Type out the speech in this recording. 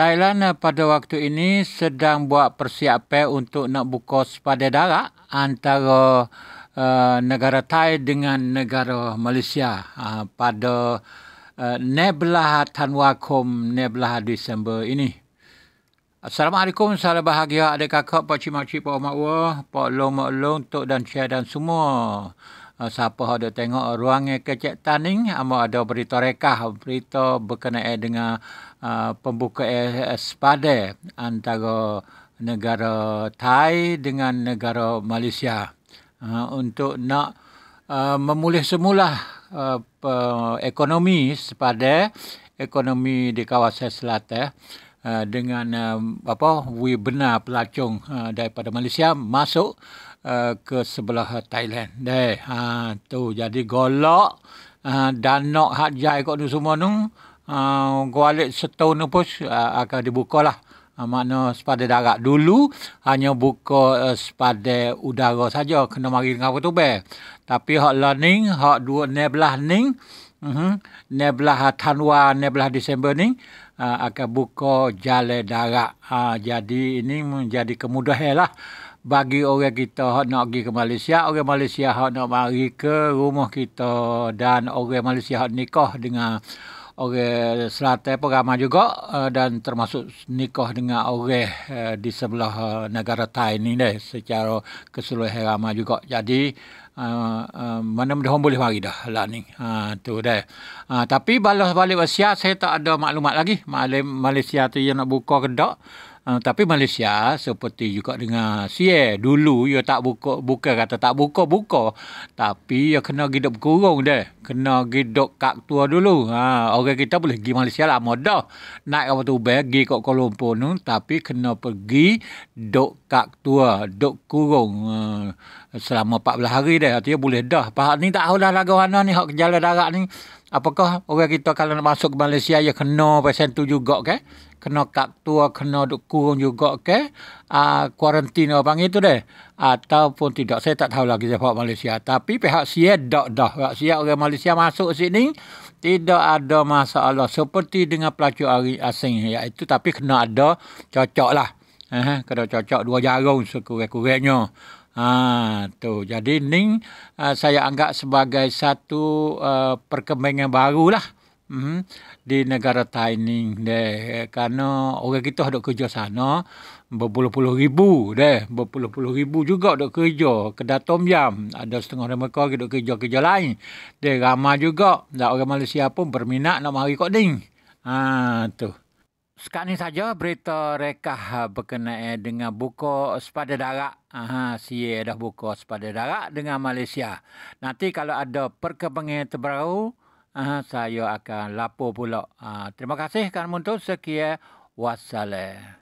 Thailand eh, pada waktu ini sedang buat persiapan untuk nak buka sepada darat antara uh, negara Thai dengan negara Malaysia uh, pada uh, eh, Nebelah Tanwakum, Nebelah Disember ini. Assalamualaikum, salam bahagia adik kakak, pak cik mak pak mak wah, pak long mak long, tok dan cik dan semua. Ah, siapa ada tengok ruang kecek taning amo ah, ada berita rekah berita berkenaan dengan uh, pembuka sepada antara negara Thai dengan negara Malaysia uh, untuk nak uh, memulih semula uh, ekonomi sepada ekonomi di kawasan selatan Uh, dengan uh, apa we benar pelacung uh, daripada Malaysia masuk uh, ke sebelah Thailand. Dah ha uh, tu jadi golok uh, dan nak hak jai kok tu semua tu uh, gualik setahun tu pun uh, akan dibuka lah uh, makna sepada darat dulu hanya buka uh, sepada udara saja kena mari dengan apa tu be tapi hak learning hak dua nebelah ning Mhm. Nebelah Tanwa, Nebelah Desember ni uh, akan buka jale darat. Uh, jadi ini menjadi kemudahan lah bagi orang kita nak pergi ke Malaysia, orang Malaysia nak pergi ke rumah kita dan orang Malaysia nikah dengan orang selatan pun ramai juga ah, dan termasuk nikah dengan orang di sebelah negara Thai ni deh secara keseluruhan ramai juga. Jadi Ah, ah, mana mana orang boleh mari dah lah ni. Ha, tu dah. Ha, tapi balas balik Malaysia saya tak ada maklumat lagi. Malaysia tu yang nak buka ke Uh, tapi Malaysia seperti juga dengan Sia dulu ia ya tak buka buka kata tak buka buka tapi ia ya kena pergi duduk kurung deh kena pergi duduk kat tua dulu ha, orang kita boleh pergi Malaysia lama dah naik kapal tu pergi kat Kuala Lumpur ni tapi kena pergi dok kak tua dok kurung uh, selama 14 hari deh artinya boleh dah pahak ni tak tahulah lagu mana ni hak jalan darat ni Apakah orang kita kalau nak masuk ke Malaysia ya kena pasal tu juga ke? Okay? kena kat tua kena duk kurung juga ke ah uh, kuarantin apa itu deh ataupun tidak saya tak tahu lagi siapa Malaysia tapi pihak sia dak dah pihak sia orang Malaysia masuk sini tidak ada masalah seperti dengan pelacur asing iaitu tapi kena ada cocoklah eh uh, kena cocok dua jarum sekurang-kurangnya Ha, ah, tu. Jadi ni uh, ah, saya anggap sebagai satu uh, perkembangan baru lah mm, di negara Taining deh karena orang kita dok kerja sana berpuluh-puluh ribu deh berpuluh-puluh ribu juga dok kerja kedai tom yam ada setengah orang mereka dok kerja kerja lain deh ramai juga dah orang Malaysia pun berminat nak mari kok ding ha tu sekarang ini saja berita rekah berkenaan dengan buku sepada darak. Aha, si dah buku sepada darak dengan Malaysia. Nanti kalau ada perkembangan terbaru, Uh, saya akan lapor pula. Uh, terima kasih kerana menonton. Sekian. Wassalam.